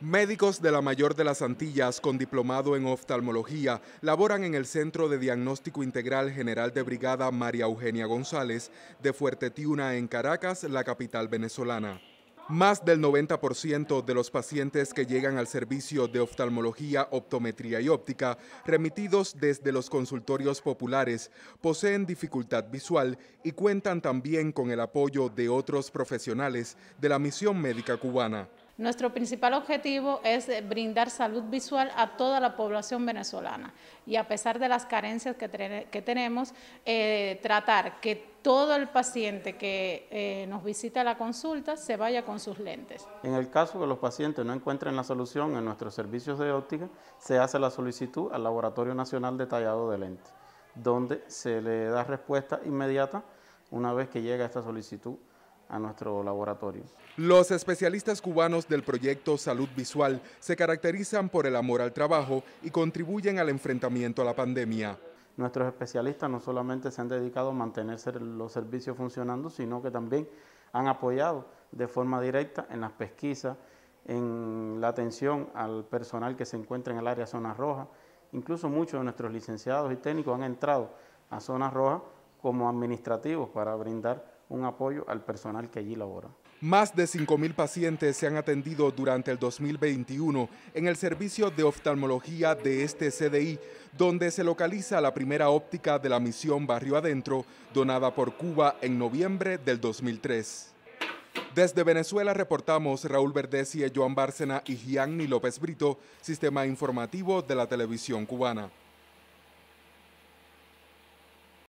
Médicos de la mayor de las Antillas con diplomado en oftalmología laboran en el Centro de Diagnóstico Integral General de Brigada María Eugenia González de Fuerte Tiuna en Caracas, la capital venezolana. Más del 90% de los pacientes que llegan al servicio de oftalmología, optometría y óptica, remitidos desde los consultorios populares, poseen dificultad visual y cuentan también con el apoyo de otros profesionales de la misión médica cubana. Nuestro principal objetivo es eh, brindar salud visual a toda la población venezolana y a pesar de las carencias que, tenemos, eh, tratar que todo el paciente que eh, nos visita a la consulta se vaya con sus lentes. En el caso que los pacientes no encuentren la solución en nuestros servicios de óptica, se hace la solicitud al Laboratorio Nacional Detallado de Lentes, donde se le da respuesta inmediata una vez que llega esta solicitud a nuestro laboratorio. Los especialistas cubanos del proyecto Salud Visual se caracterizan por el amor al trabajo y contribuyen al enfrentamiento a la pandemia. Nuestros especialistas no solamente se han dedicado a mantener los servicios funcionando, sino que también han apoyado de forma directa en las pesquisas, en la atención al personal que se encuentra en el área zona roja. Incluso muchos de nuestros licenciados y técnicos han entrado a zonas Roja como administrativos para brindar un apoyo al personal que allí labora. Más de 5.000 pacientes se han atendido durante el 2021 en el servicio de oftalmología de este CDI, donde se localiza la primera óptica de la misión Barrio Adentro, donada por Cuba en noviembre del 2003. Desde Venezuela reportamos Raúl Verdesie, Joan Bárcena y Gianni López Brito, Sistema Informativo de la Televisión Cubana.